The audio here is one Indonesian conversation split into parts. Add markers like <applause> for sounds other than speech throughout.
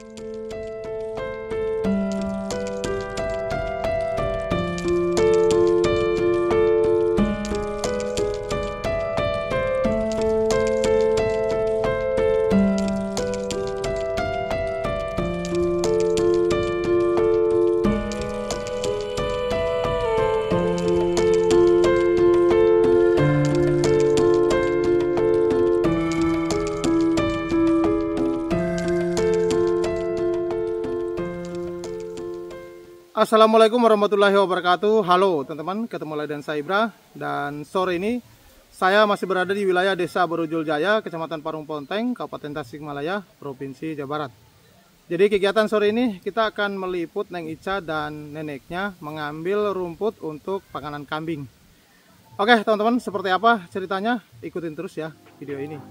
thank you Assalamualaikum warahmatullahi wabarakatuh Halo teman-teman, ketemu lagi dengan saya Ibra Dan sore ini saya masih berada di wilayah desa Berujul Jaya Kecamatan Parung Ponteng, Kabupaten Tasikmalaya, Provinsi Jawa Barat Jadi kegiatan sore ini kita akan meliput Neng Ica dan neneknya Mengambil rumput untuk panganan kambing Oke teman-teman, seperti apa ceritanya? Ikutin terus ya video ini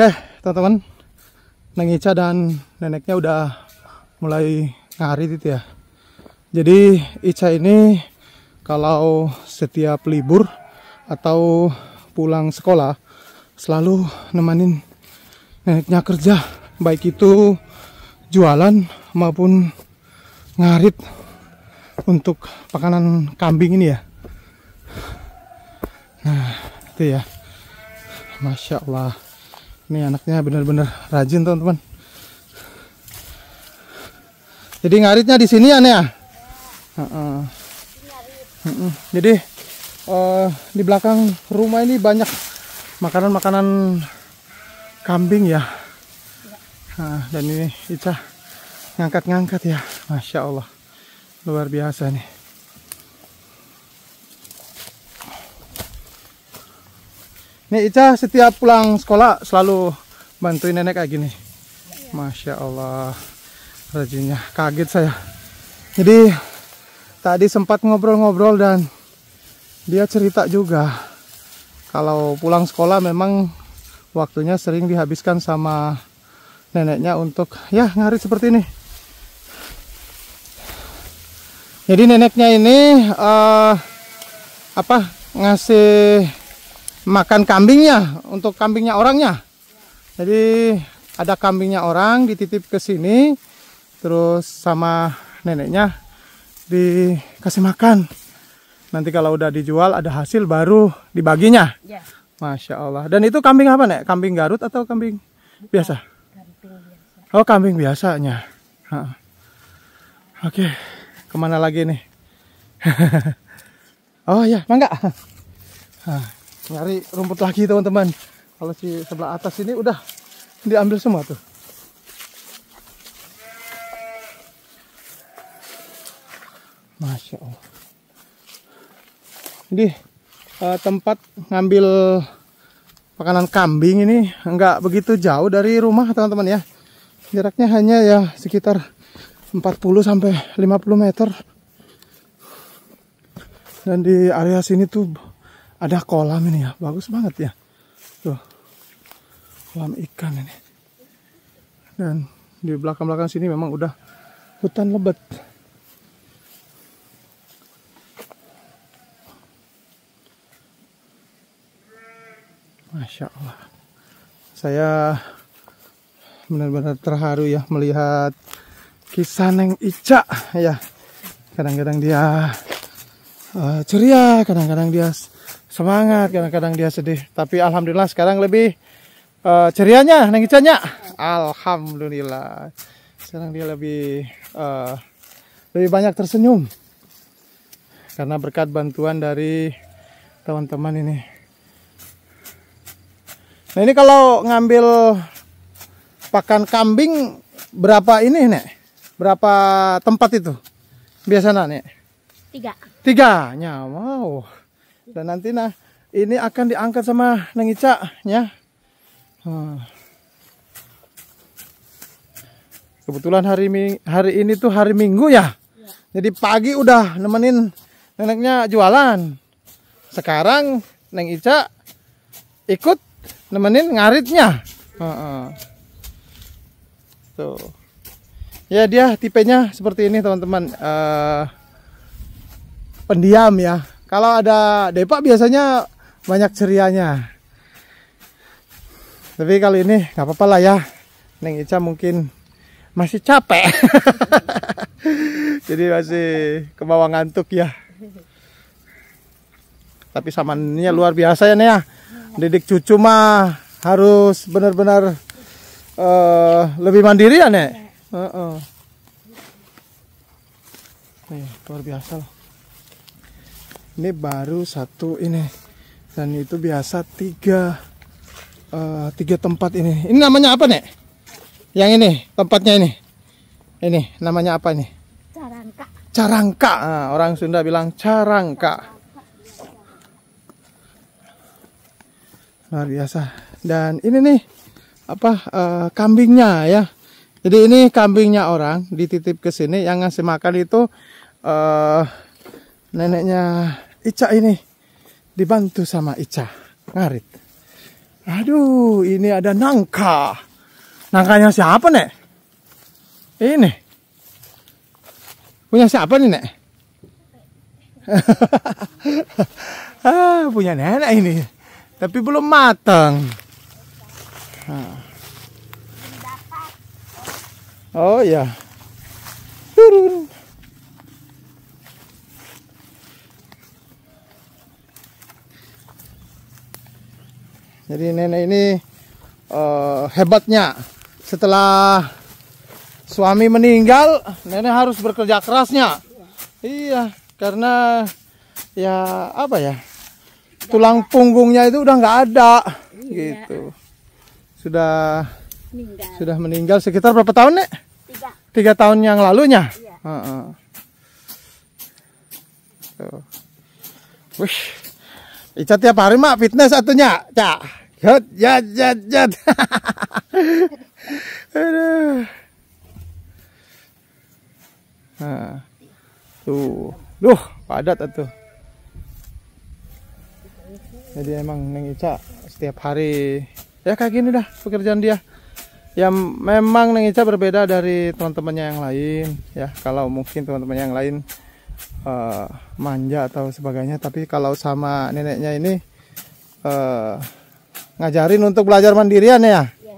Oke teman-teman Neng Ica dan neneknya udah mulai ngarit itu ya Jadi Ica ini kalau setiap libur atau pulang sekolah Selalu nemanin neneknya kerja Baik itu jualan maupun ngarit untuk pakanan kambing ini ya Nah itu ya Masya Allah ini anaknya benar-benar rajin teman-teman. Jadi ngaritnya di sini ya, Ya. Uh -uh. Jadi uh, di belakang rumah ini banyak makanan-makanan kambing ya. Iya. Nah, dan ini Ica ngangkat-ngangkat ya. Masya Allah. Luar biasa nih. Nih Ica setiap pulang sekolah selalu bantuin nenek kayak gini. Masya Allah rajinnya. Kaget saya. Jadi tadi sempat ngobrol-ngobrol dan dia cerita juga kalau pulang sekolah memang waktunya sering dihabiskan sama neneknya untuk ya ngarit seperti ini. Jadi neneknya ini uh, apa ngasih makan kambingnya untuk kambingnya orangnya jadi ada kambingnya orang dititip ke sini terus sama neneknya dikasih makan nanti kalau udah dijual ada hasil baru dibaginya ya. masya Allah dan itu kambing apa nek kambing Garut atau kambing Bukan, biasa kambing biasa oh kambing biasanya ha. oke kemana lagi nih <laughs> oh ya mangga nyari rumput lagi teman-teman kalau si sebelah atas ini udah diambil semua tuh Masya Allah jadi uh, eh, tempat ngambil makanan kambing ini nggak begitu jauh dari rumah teman-teman ya jaraknya hanya ya sekitar 40 sampai 50 meter dan di area sini tuh ada kolam ini ya bagus banget ya tuh kolam ikan ini dan di belakang belakang sini memang udah hutan lebat Masya Allah saya benar-benar terharu ya melihat kisah Neng Ica ya kadang-kadang dia uh, ceria kadang-kadang dia semangat kadang-kadang dia sedih tapi alhamdulillah sekarang lebih uh, cerianya Neng Icanya alhamdulillah sekarang dia lebih uh, lebih banyak tersenyum karena berkat bantuan dari teman-teman ini nah ini kalau ngambil pakan kambing berapa ini nek berapa tempat itu biasanya nek tiga tiga ya wow dan nanti nah ini akan diangkat sama Neng Ica ya. Hmm. Kebetulan hari hari ini tuh hari Minggu ya. Iya. Jadi pagi udah nemenin neneknya jualan. Sekarang Neng Ica ikut nemenin ngaritnya. Tuh. Ya dia tipenya seperti ini teman-teman. Uh, pendiam ya kalau ada depak biasanya banyak cerianya. Tapi kali ini nggak apa-apa lah ya. Neng Ica mungkin masih capek. <laughs> Jadi masih kebawa ngantuk ya. Tapi samannya luar biasa ya Nia Didik cucu mah harus benar-benar uh, lebih mandiri ya Nek. Uh -uh. Nih, luar biasa loh ini baru satu ini dan itu biasa tiga uh, tiga tempat ini ini namanya apa nek yang ini tempatnya ini ini namanya apa nih carangka carangka nah, orang Sunda bilang carangka luar biasa dan ini nih apa uh, kambingnya ya jadi ini kambingnya orang dititip ke sini yang ngasih makan itu uh, neneknya Ica ini dibantu sama Ica ngarit. Aduh, ini ada nangka. Nangkanya siapa, Nek? Ini. Punya siapa nih, Nek? <laughs> ah, punya nenek ini. Tapi belum matang. Ah. Oh ya. Turun. Jadi nenek ini uh, hebatnya setelah suami meninggal, nenek harus bekerja kerasnya. Iya, karena ya apa ya? Tulang punggungnya itu udah nggak ada iya. gitu. Sudah meninggal. sudah meninggal sekitar berapa tahun, Nek? Tiga. Tiga tahun yang lalunya. Iya. Uh -uh. Wih. Ica tiap hari mak fitness satunya, Cak. Jat, jat, jat, jat. <laughs> Aduh. Nah. Tuh. Duh, padat tuh. Jadi emang Neng Ica setiap hari ya kayak gini dah pekerjaan dia. Ya memang Neng Ica berbeda dari teman-temannya yang lain ya. Kalau mungkin teman teman yang lain uh, manja atau sebagainya, tapi kalau sama neneknya ini uh, ngajarin untuk belajar mandirian ya? ya.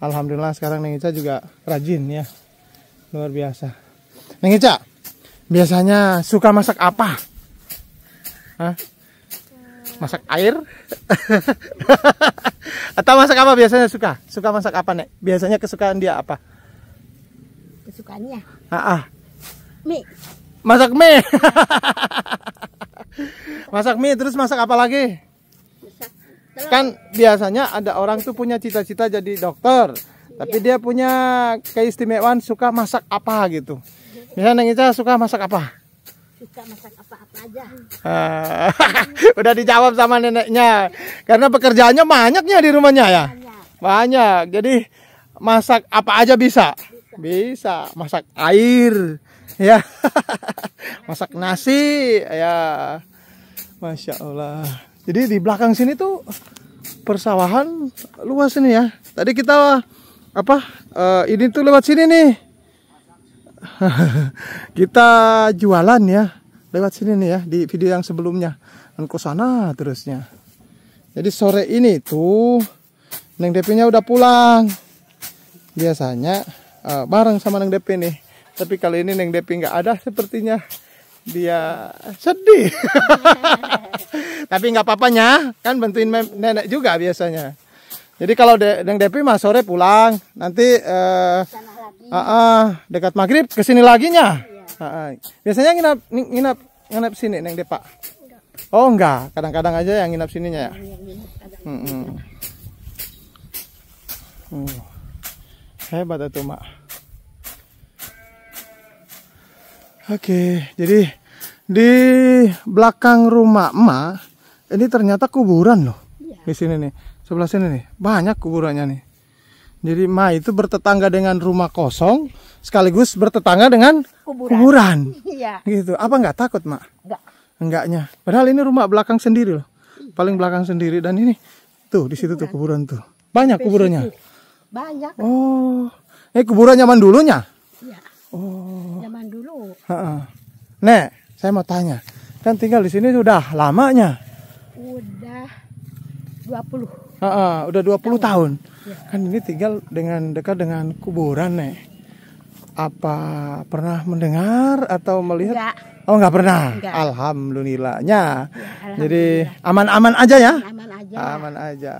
Alhamdulillah sekarang Neng Ica juga rajin ya. Luar biasa. Neng Ica, biasanya suka masak apa? Hah? Masak air? <laughs> Atau masak apa biasanya suka? Suka masak apa, Nek? Biasanya kesukaan dia apa? Kesukaannya? Ah, ah. Mie. Masak mie. <laughs> masak mie terus masak apa lagi? kan biasanya ada orang tuh punya cita-cita jadi dokter tapi iya. dia punya keistimewaan suka masak apa gitu misalnya Neng Ica suka masak apa suka masak apa-apa aja uh, <laughs> udah dijawab sama neneknya karena pekerjaannya banyaknya di rumahnya ya banyak, banyak. jadi masak apa aja bisa bisa, bisa. masak air ya <laughs> masak nasi ya masya Allah jadi di belakang sini tuh persawahan luas ini ya. Tadi kita apa? Uh, ini tuh lewat sini nih. <laughs> kita jualan ya lewat sini nih ya di video yang sebelumnya dan sana terusnya. Jadi sore ini tuh Neng DP-nya udah pulang. Biasanya uh, bareng sama Neng DP nih. Tapi kali ini Neng DP nggak ada sepertinya dia sedih. <laughs> Tapi nggak papanya, kan bantuin nenek juga biasanya. Jadi kalau De Deng Depi mah sore pulang, nanti uh, uh, uh, dekat maghrib ke sini lagi nya. Uh, uh. Biasanya nginap nginap nginap sini Neng Depa. Enggak. Oh enggak, kadang-kadang aja yang nginap sininya ya. Hmm, hmm. hebat itu mak. Oke, jadi di belakang rumah emak ini ternyata kuburan loh. Iya. Di sini nih, sebelah sini nih. Banyak kuburannya nih. Jadi Ma itu bertetangga dengan rumah kosong, sekaligus bertetangga dengan kuburan. kuburan. Iya. Gitu. Apa nggak takut Ma? Enggak. Enggaknya. Padahal ini rumah belakang sendiri loh. Iya. Paling belakang sendiri dan ini tuh di situ tuh kuburan tuh. Banyak kuburannya. Banyak. Oh. Eh kuburan zaman dulunya? Iya. Oh. Zaman dulu. Ha-ha. Nek, saya mau tanya. Kan tinggal di sini sudah lamanya. Udah 20. Ha-ha, udah 20 tahun. tahun. Ya. Kan ini tinggal dengan dekat dengan kuburan, Nek. Apa pernah mendengar atau melihat? Enggak. Oh, enggak pernah. Enggak. Alhamdulillahnya. Ya, alhamdulillah. Jadi aman-aman aja ya? Aman aja. Aman aja.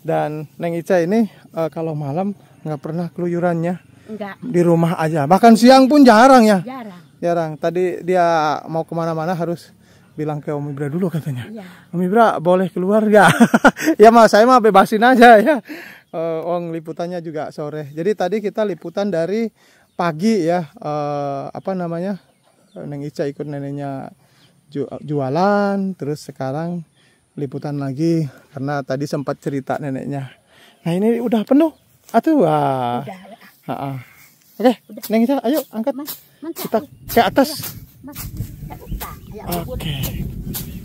Dan Neng Ica ini uh, kalau malam nggak pernah keluyurannya Enggak. Di rumah aja. Bahkan siang pun jarang ya. Jarang. Jarang. Tadi dia mau kemana-mana harus bilang ke Om Ibra dulu katanya. Iya. Om Ibra boleh keluar ya. <laughs> ya mas saya mah bebasin aja ya. Uh, eh, Ong liputannya juga sore. Jadi tadi kita liputan dari pagi ya. Uh, apa namanya? Eh, Neng Ica ikut neneknya jualan. Terus sekarang liputan lagi karena tadi sempat cerita neneknya. Nah ini udah penuh. Atuh wah. Udah. Oke, okay, Neng kita, ayo angkat. Mas, Kita ke atas. Ya, ya, Oke.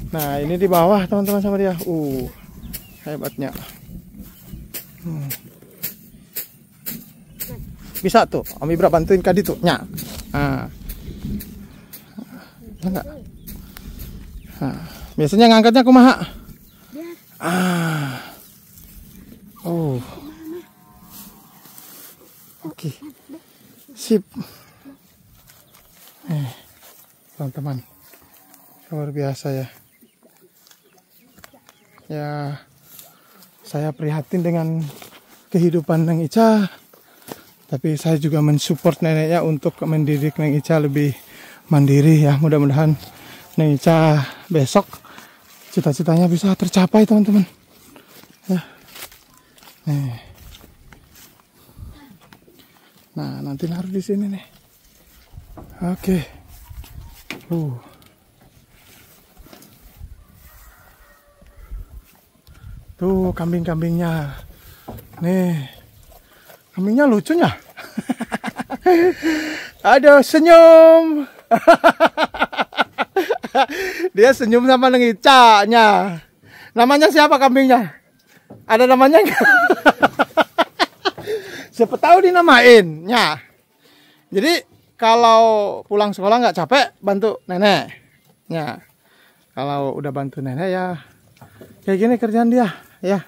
Nah, ini di bawah teman-teman sama dia. Uh, hebatnya. Hmm. Bisa tuh, Om Ibra bantuin Kadi tuh. Nya. Ah. Enggak. Ah. biasanya ngangkatnya kumaha? Ya. Ah. Oh. Oke. Sip. Eh, teman-teman. Luar biasa ya. Ya, saya prihatin dengan kehidupan Neng Ica. Tapi saya juga mensupport neneknya untuk mendidik Neng Ica lebih mandiri ya. Mudah-mudahan Neng Ica besok cita-citanya bisa tercapai teman-teman. Ya. Nih. Eh. Nah, nanti naruh di sini nih. Oke. Okay. Uh. Tuh kambing-kambingnya. Nih. Kambingnya lucunya. <laughs> Ada senyum. <laughs> Dia senyum sama nengicanya. Namanya siapa kambingnya? Ada namanya enggak? <laughs> siapa tahu dinamain ya jadi kalau pulang sekolah nggak capek bantu nenek ya kalau udah bantu nenek ya kayak gini kerjaan dia ya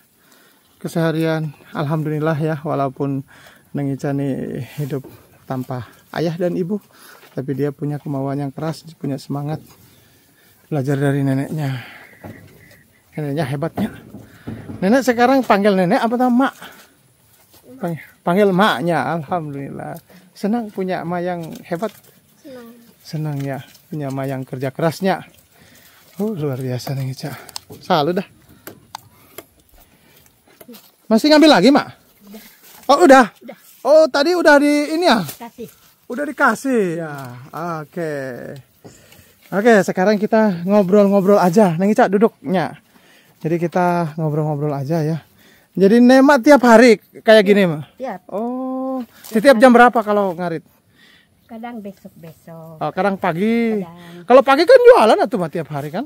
keseharian alhamdulillah ya walaupun Nengicani hidup tanpa ayah dan ibu tapi dia punya kemauan yang keras punya semangat belajar dari neneknya neneknya hebatnya nenek sekarang panggil nenek apa nama mak panggil, panggil maknya alhamdulillah senang punya emak yang hebat senang senang ya punya emak yang kerja kerasnya uh, luar biasa nih Ica selalu dah masih ngambil lagi mak udah. oh udah. udah oh tadi udah di ini ya kasih udah dikasih ya oke okay. oke okay, sekarang kita ngobrol-ngobrol aja nengica cak duduknya jadi kita ngobrol-ngobrol aja ya jadi nemat tiap hari kayak gini, iya, mah. Tiap. Oh, setiap jam berapa kalau ngarit? Kadang besok-besok. Oh, kadang pagi. Kadang. Kalau pagi kan jualan atau mah tiap hari kan?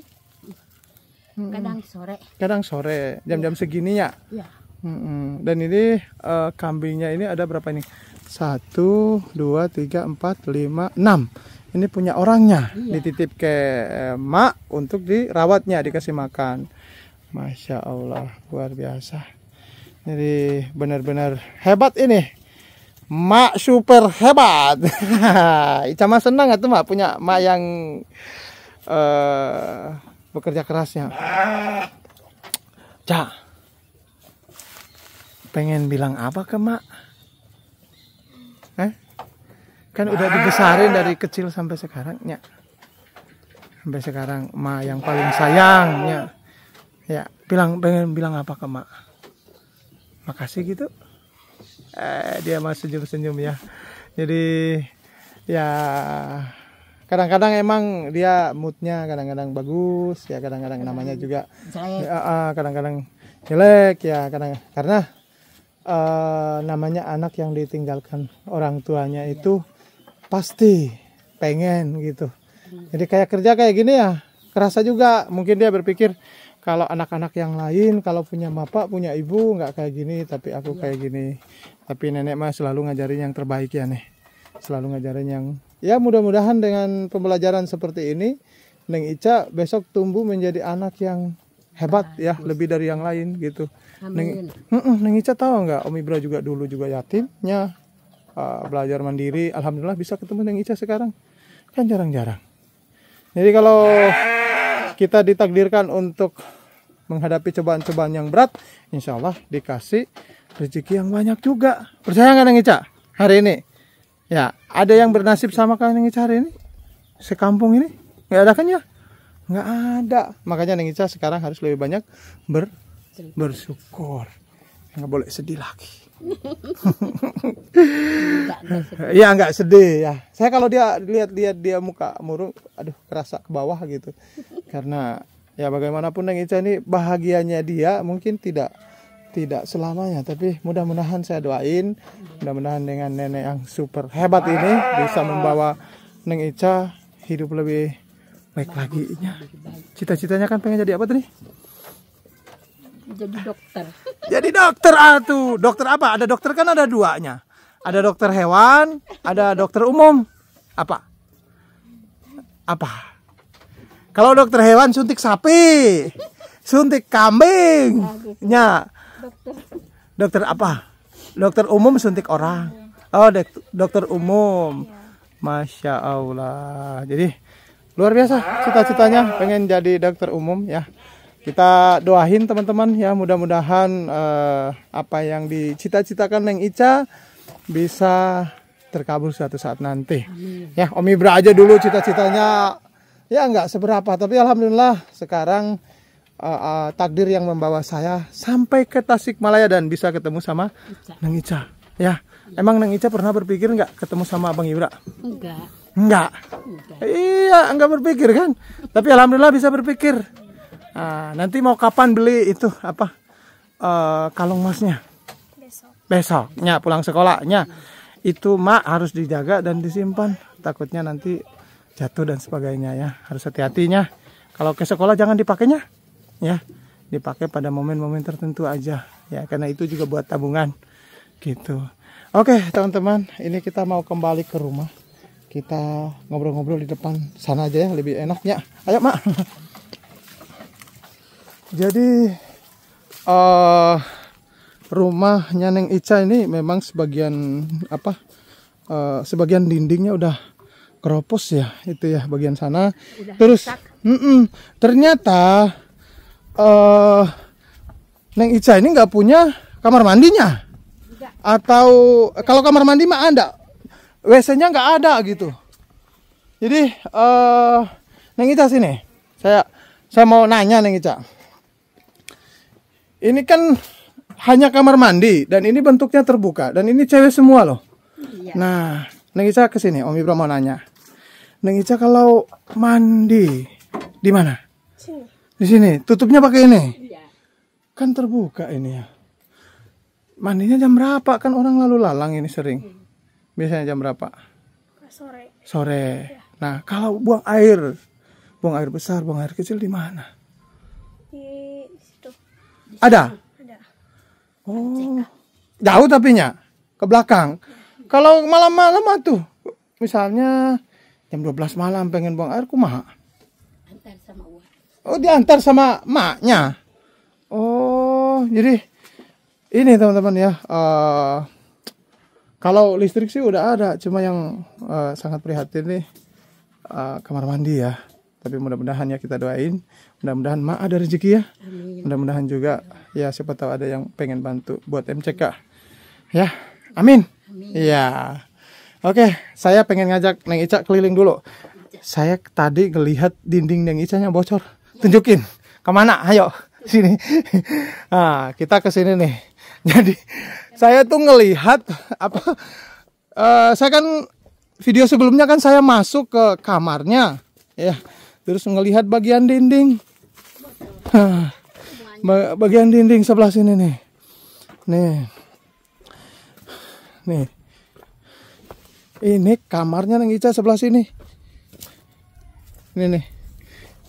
Hmm. Kadang sore. Kadang sore, jam-jam segininya. Iya. Ya? iya. Hmm, dan ini uh, kambingnya ini ada berapa ini? Satu, dua, tiga, empat, lima, enam. Ini punya orangnya, iya. dititip ke eh, mak untuk dirawatnya, dikasih makan. Masya Allah, luar biasa. Jadi benar-benar hebat ini. Mak super hebat. <laughs> Icama senang atau mak punya mak yang uh, bekerja kerasnya. Cak. Pengen bilang apa ke mak? Eh? Kan udah dibesarin dari kecil sampai sekarang, ya. Sampai sekarang mak yang paling sayang, Ya, bilang pengen bilang apa ke mak? makasih gitu eh, dia masih senyum-senyum ya jadi ya kadang-kadang emang dia moodnya kadang-kadang bagus ya kadang-kadang namanya juga ya, ah, ah, kadang-kadang jelek ya kadang karena uh, namanya anak yang ditinggalkan orang tuanya itu pasti pengen gitu jadi kayak kerja kayak gini ya kerasa juga mungkin dia berpikir kalau anak-anak yang lain kalau punya bapak punya ibu nggak kayak gini tapi aku ya. kayak gini tapi nenek mah selalu ngajarin yang terbaik ya nih selalu ngajarin yang ya mudah-mudahan dengan pembelajaran seperti ini Neng Ica besok tumbuh menjadi anak yang hebat ya lebih dari yang lain gitu Neng, Neng Ica tahu nggak Om Ibra juga dulu juga yatimnya uh, belajar mandiri alhamdulillah bisa ketemu Neng Ica sekarang kan jarang-jarang jadi kalau kita ditakdirkan untuk menghadapi cobaan-cobaan yang berat, insya Allah dikasih rezeki yang banyak juga. Percaya nggak Neng Ica hari ini? Ya, ada yang bernasib sama kalian Neng Ica hari ini? Sekampung ini? Nggak ada kan ya? Nggak ada. Makanya Neng Ica sekarang harus lebih banyak ber bersyukur. Nggak boleh sedih lagi. Iya <laughs> nggak sedih ya. Saya kalau dia lihat-lihat dia muka murung, aduh kerasa ke bawah gitu. Karena ya bagaimanapun Neng Ica ini bahagianya dia mungkin tidak tidak selamanya tapi mudah-mudahan saya doain mudah-mudahan dengan nenek yang super hebat ini bisa membawa Neng Ica hidup lebih baik lagi cita-citanya kan pengen jadi apa tadi jadi dokter <laughs> jadi dokter atuh dokter apa ada dokter kan ada duanya ada dokter hewan ada dokter umum apa apa kalau dokter hewan suntik sapi, suntik kambing. Ah, gitu. ya. Dokter. apa? Dokter umum suntik orang. Iya. Oh, dek, dokter umum. Iya. Masya Allah. Jadi luar biasa cita-citanya pengen jadi dokter umum ya. Kita doain teman-teman ya mudah-mudahan eh, apa yang dicita-citakan Neng Ica bisa terkabul suatu saat nanti. Ya, Om Ibra aja dulu cita-citanya ya nggak seberapa tapi alhamdulillah sekarang uh, uh, takdir yang membawa saya sampai ke Tasikmalaya dan bisa ketemu sama Ica. Neng Ica ya. ya emang Neng Ica pernah berpikir nggak ketemu sama Abang Ibra enggak enggak, enggak. iya enggak berpikir kan tapi alhamdulillah bisa berpikir uh, nanti mau kapan beli itu apa uh, kalung emasnya besok besoknya pulang sekolahnya itu mak harus dijaga dan disimpan takutnya nanti jatuh dan sebagainya ya harus hati-hatinya kalau ke sekolah jangan dipakainya ya dipakai pada momen-momen tertentu aja ya karena itu juga buat tabungan gitu oke teman-teman ini kita mau kembali ke rumah kita ngobrol-ngobrol di depan sana aja ya lebih enaknya ayo mak jadi uh, rumahnya Neng Ica ini memang sebagian apa uh, sebagian dindingnya udah keropos ya itu ya bagian sana. Udah Terus mm -mm, ternyata uh, Neng Ica ini nggak punya kamar mandinya. Udah. Atau kalau kamar mandi mah ada, WC-nya nggak ada gitu. Jadi uh, Neng Ica sini, saya saya mau nanya Neng Ica. Ini kan hanya kamar mandi dan ini bentuknya terbuka dan ini cewek semua loh. Iya. Nah, Neng Ica kesini, Om Ibra mau nanya. Neng Ica kalau mandi di mana? Sini. Di sini. Tutupnya pakai ini. Iya. Kan terbuka ini ya. Mandinya jam berapa? Kan orang lalu lalang ini sering. Hmm. Biasanya jam berapa? Sore. Sore. Ya. Nah, kalau buang air, buang air besar, buang air kecil di mana? Di situ. Di Ada. Ada. Oh. Jauh tapinya ke belakang. Ya. Kalau malam-malam tuh, misalnya jam 12 malam pengen buang air kumaha antar sama uang. oh diantar sama maknya oh jadi ini teman-teman ya uh, kalau listrik sih udah ada cuma yang uh, sangat prihatin nih uh, kamar mandi ya tapi mudah-mudahan ya kita doain mudah-mudahan mak ada rezeki ya mudah-mudahan juga ya siapa tahu ada yang pengen bantu buat MCK ya amin iya Oke, saya pengen ngajak Neng Ica keliling dulu. Saya tadi ngelihat dinding Neng Icanya bocor. Tunjukin. Kemana? Ayo, sini. Nah, <laughs> kita ke sini nih. <laughs> Jadi, saya tuh ngelihat apa uh, saya kan video sebelumnya kan saya masuk ke kamarnya ya. Terus ngelihat bagian dinding. Ah, bagian dinding sebelah sini nih. Nih. Nih. Ini kamarnya Neng Ica sebelah sini. Ini nih.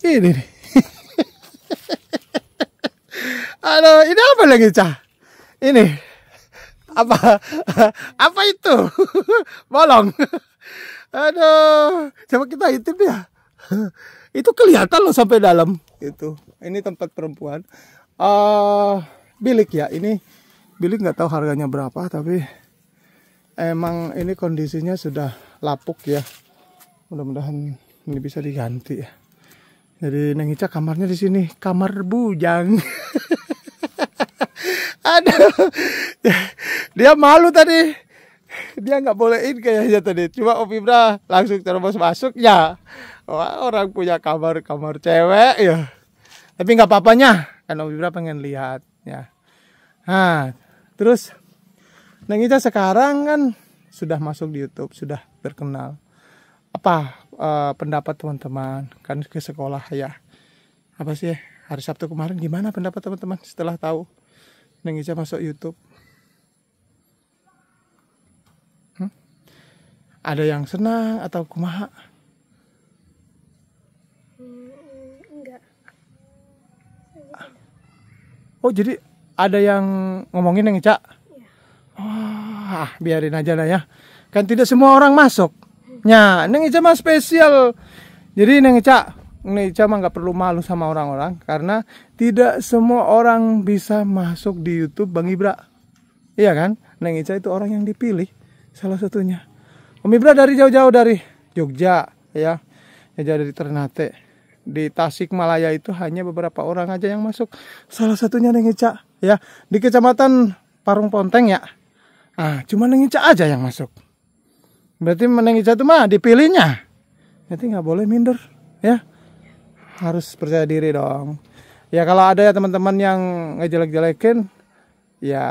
Ini nih. halo <laughs> ini apa Neng Ica? Ini. Apa <laughs> apa itu? <laughs> Bolong. Aduh, coba kita intip ya. Itu kelihatan loh sampai dalam itu. Ini tempat perempuan. Uh, bilik ya ini bilik nggak tahu harganya berapa tapi emang ini kondisinya sudah lapuk ya mudah-mudahan ini bisa diganti ya jadi Neng Ica kamarnya di sini kamar bujang <laughs> aduh dia malu tadi dia nggak bolehin kayaknya tadi cuma Om Ibra langsung terus masuk ya Wah, orang punya kamar kamar cewek ya tapi nggak papanya, apanya kan Om pengen lihat ya nah terus dan nah, kita sekarang kan sudah masuk di YouTube, sudah terkenal. Apa uh, pendapat teman-teman? Kan ke sekolah ya. Apa sih hari Sabtu kemarin gimana pendapat teman-teman setelah tahu Neng Ica masuk YouTube? Hmm? Ada yang senang atau kumaha? Hmm, oh jadi ada yang ngomongin Neng Ica? Ah, ah biarin aja lah ya kan tidak semua orang masuk ya neng Ica mah spesial jadi neng Ica neng Ica mah nggak perlu malu sama orang-orang karena tidak semua orang bisa masuk di YouTube Bang Ibra iya kan neng Ica itu orang yang dipilih salah satunya Om Ibra dari jauh-jauh dari Jogja ya ya dari Ternate di Tasik Malaya itu hanya beberapa orang aja yang masuk salah satunya neng Ica ya di kecamatan Parung Ponteng ya Ah, cuma Neng Ica aja yang masuk. Berarti Neng Ica itu mah dipilihnya. Berarti nggak boleh minder, ya. Harus percaya diri dong. Ya kalau ada ya teman-teman yang ngejelek-jelekin, ya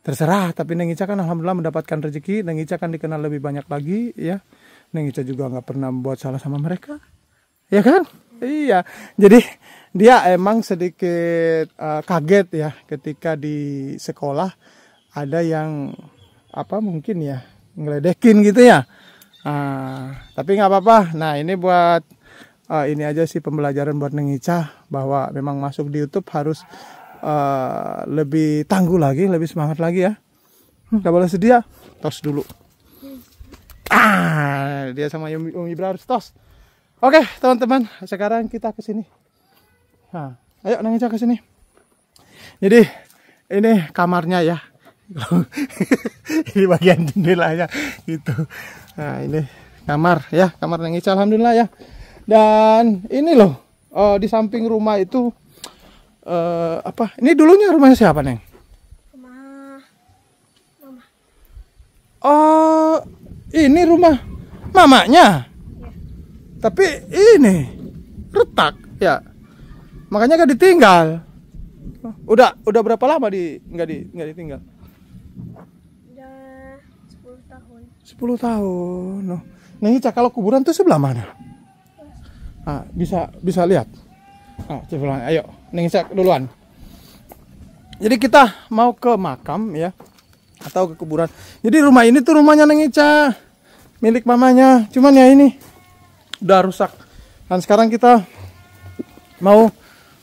terserah. Tapi Neng Ica kan alhamdulillah mendapatkan rezeki. Neng Ica kan dikenal lebih banyak lagi, ya. Neng Ica juga nggak pernah buat salah sama mereka, ya kan? Iya. Jadi dia emang sedikit uh, kaget ya ketika di sekolah ada yang apa mungkin ya ngeledekin gitu ya nah, tapi nggak apa-apa nah ini buat uh, ini aja sih pembelajaran buat Nengica bahwa memang masuk di YouTube harus uh, lebih tangguh lagi lebih semangat lagi ya hmm, nggak boleh sedih ya tos dulu ah dia sama Yumi, Ibra harus tos oke teman-teman sekarang kita ke sini nah, ayo Nengica ke sini jadi ini kamarnya ya <laughs> ini bagian jendelanya gitu nah ini kamar ya kamar yang hijau alhamdulillah ya dan ini loh uh, di samping rumah itu uh, apa ini dulunya rumahnya siapa neng rumah mama oh ini rumah mamanya ya. tapi ini retak ya makanya gak ditinggal udah udah berapa lama di nggak di nggak ditinggal tahun. Loh. Nah ini kuburan tuh sebelah mana? Ah, bisa bisa lihat. Ah, sebelah ayo Neng cek duluan. Jadi kita mau ke makam ya atau ke kuburan. Jadi rumah ini tuh rumahnya Neng Ica milik mamanya. Cuman ya ini udah rusak. Dan sekarang kita mau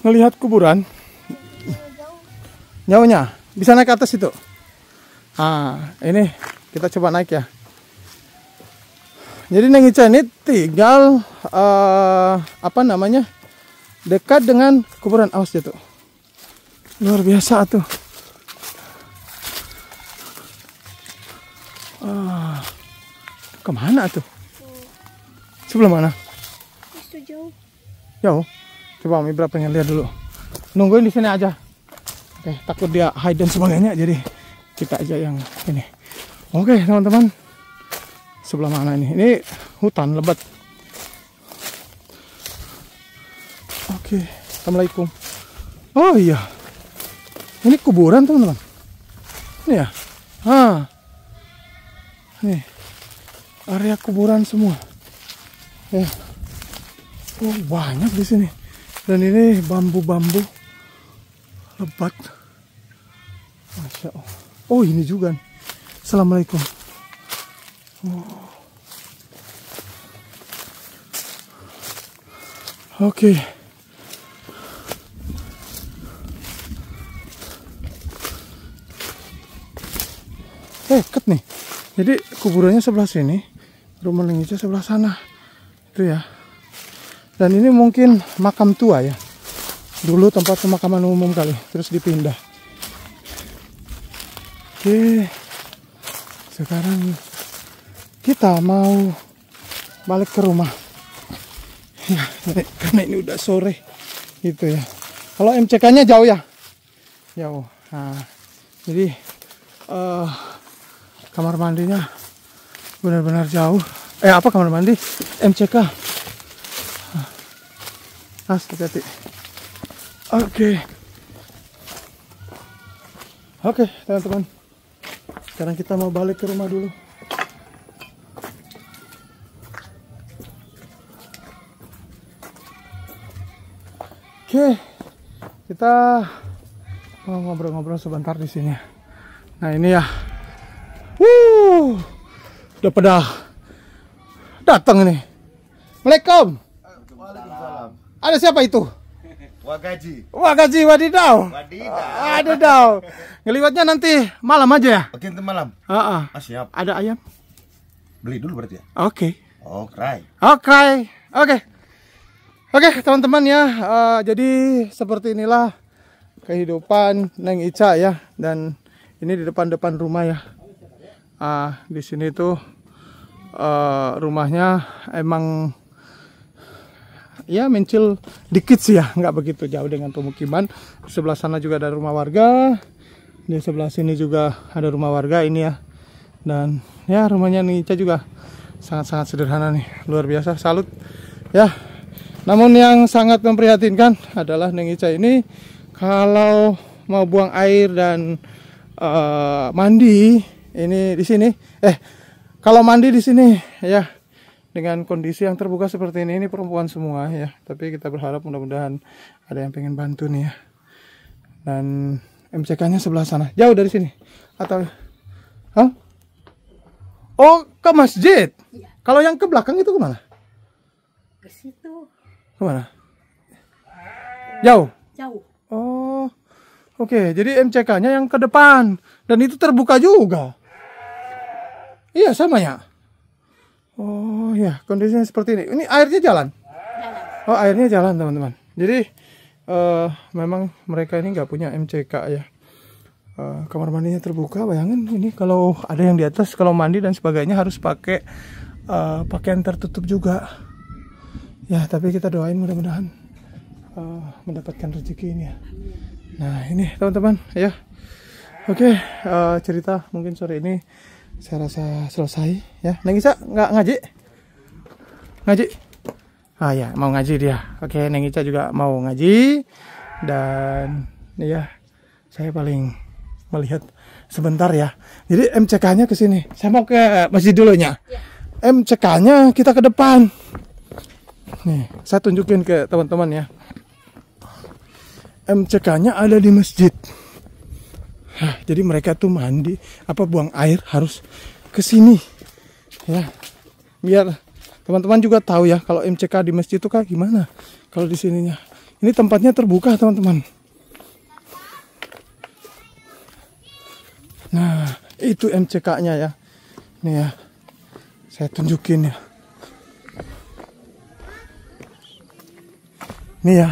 melihat kuburan. nyawanya, bisa naik ke atas itu. Ah, ini kita coba naik ya. Jadi Neng Ica ini tinggal uh, apa namanya dekat dengan kuburan aus itu. Luar biasa tuh. Uh, kemana tuh? sebelum mana? Itu jauh. Jauh. Coba berapa pengen lihat dulu. Nungguin di sini aja. Oke, takut dia hide dan sebagainya jadi kita aja yang ini. Oke, teman-teman sebelah mana ini ini hutan lebat oke assalamualaikum oh iya ini kuburan teman-teman ini ya ah nih area kuburan semua ya. oh banyak di sini dan ini bambu-bambu lebat masya allah oh ini juga assalamualaikum Oke. Okay. Eh, Deket nih. Jadi kuburannya sebelah sini, rumah lengisnya sebelah sana. Itu ya. Dan ini mungkin makam tua ya. Dulu tempat pemakaman umum kali, terus dipindah. Oke. Sekarang kita mau balik ke rumah ya karena ini udah sore gitu ya kalau MCK nya jauh ya jauh nah, jadi uh, kamar mandinya benar-benar jauh eh apa kamar mandi MCK as ah, hati-hati oke okay. oke okay, teman-teman sekarang kita mau balik ke rumah dulu kita mau ngobrol-ngobrol sebentar di sini. Nah ini ya, wuh, udah pada datang ini. Assalamualaikum. Ada siapa itu? Wagaji. Wagaji, wadidau. Ada Wadidaw. Ngeliwatnya nanti malam aja ya? Oke, nanti malam. Heeh. Uh -uh. Ah, siap. Ada ayam? Beli dulu berarti ya? Oke. Okay. Oke. Oke. Okay. Oke. Okay. Oke okay, teman-teman ya, uh, jadi seperti inilah kehidupan Neng Ica ya, dan ini di depan-depan rumah ya. Uh, di sini tuh uh, rumahnya emang ya mencil dikit sih ya, nggak begitu jauh dengan pemukiman. Di sebelah sana juga ada rumah warga, di sebelah sini juga ada rumah warga ini ya, dan ya rumahnya Neng Ica juga sangat-sangat sederhana nih, luar biasa. Salut ya. Namun yang sangat memprihatinkan adalah Neng Ica ini kalau mau buang air dan uh, mandi ini di sini eh kalau mandi di sini ya dengan kondisi yang terbuka seperti ini ini perempuan semua ya tapi kita berharap mudah-mudahan ada yang pengen bantu nih ya dan MCK nya sebelah sana jauh dari sini atau Hah? oh ke masjid ya. kalau yang ke belakang itu kemana ke situ Kemana? Jauh? Jauh. Oh. Oke, okay, jadi MCK-nya yang ke depan dan itu terbuka juga. Iya, sama ya. Oh, ya, kondisinya seperti ini. Ini airnya jalan. Oh, airnya jalan, teman-teman. Jadi uh, memang mereka ini nggak punya MCK ya. Uh, kamar mandinya terbuka, bayangin ini kalau ada yang di atas kalau mandi dan sebagainya harus pakai uh, pakaian tertutup juga ya tapi kita doain mudah-mudahan uh, mendapatkan rezeki ini ya nah ini teman-teman ya oke okay, uh, eh, cerita mungkin sore ini saya rasa selesai ya Neng nggak ngaji ngaji ah ya mau ngaji dia oke okay, Neng juga mau ngaji dan ya saya paling melihat sebentar ya. Jadi MCK-nya ke sini. Saya mau ke masjid dulunya. Ya. MCK-nya kita ke depan. Nih, saya tunjukin ke teman-teman ya. MCK-nya ada di masjid. Hah, jadi mereka tuh mandi apa buang air harus ke sini. Ya. Biar teman-teman juga tahu ya kalau MCK di masjid itu kayak gimana kalau di sininya. Ini tempatnya terbuka, teman-teman. Nah, itu MCK-nya ya. Nih ya. Saya tunjukin ya. nih ya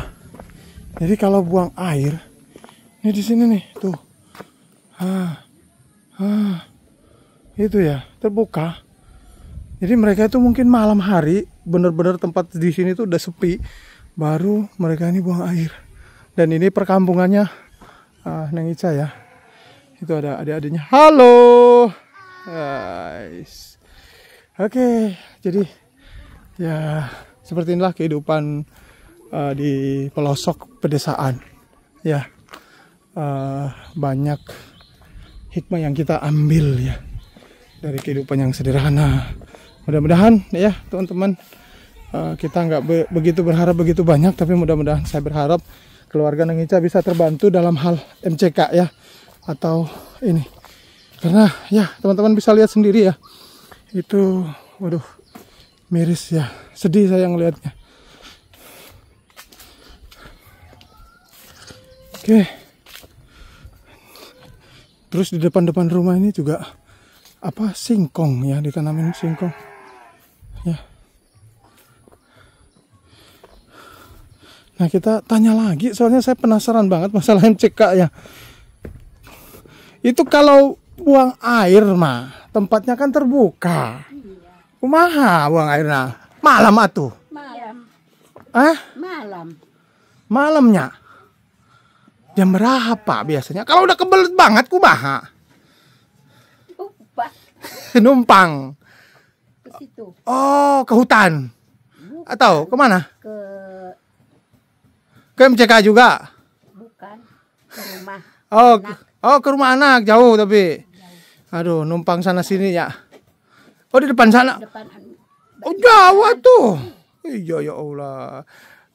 jadi kalau buang air ini di sini nih tuh ah ah itu ya terbuka jadi mereka itu mungkin malam hari bener-bener tempat di sini tuh udah sepi baru mereka ini buang air dan ini perkampungannya uh, Neng Ica ya itu ada adik-adiknya halo guys oke okay, jadi ya seperti inilah kehidupan uh, di pelosok pedesaan ya uh, banyak hikmah yang kita ambil ya dari kehidupan yang sederhana mudah-mudahan ya teman-teman uh, kita nggak be begitu berharap begitu banyak tapi mudah-mudahan saya berharap keluarga Nengica bisa terbantu dalam hal MCK ya atau ini karena ya teman-teman bisa lihat sendiri ya itu waduh miris ya sedih saya ngelihatnya Oke. Terus di depan-depan rumah ini juga apa singkong ya ditanamin singkong. Ya. Nah, kita tanya lagi soalnya saya penasaran banget masalah MCK ya. Itu kalau buang air mah tempatnya kan terbuka. Kumaha iya. buang airnya Malam atuh. Malam. Ah? Malam. Malamnya. Jam berapa pak biasanya? Kalau udah kebelet banget ku Numpang. <laughs> Numpang. Ke situ. Oh, ke hutan. Bukan. Atau kemana? Ke ke MCK juga. Bukan. Ke rumah. Oh, anak. oh ke rumah anak jauh tapi. Jauh. Aduh, numpang sana sini ya. Oh, di depan sana. Depan, oh, jauh tuh. Iya ya Allah.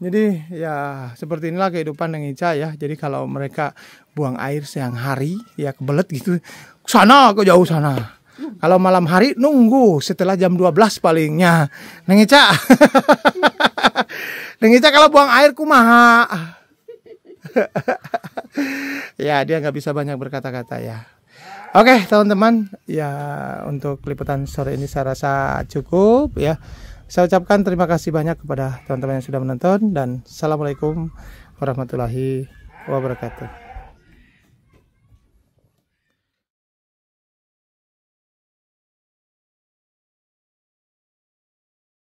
Jadi ya seperti inilah kehidupan yang Ica ya. Jadi kalau mereka buang air siang hari ya kebelet gitu. Sana ke jauh sana. Kalau malam hari nunggu setelah jam 12 palingnya. Neng Ica. <laughs> Neng Ica kalau buang air kumaha. <laughs> ya dia nggak bisa banyak berkata-kata ya. Oke teman-teman ya untuk liputan sore ini saya rasa cukup ya. Saya ucapkan terima kasih banyak kepada teman-teman yang sudah menonton dan Assalamualaikum warahmatullahi wabarakatuh.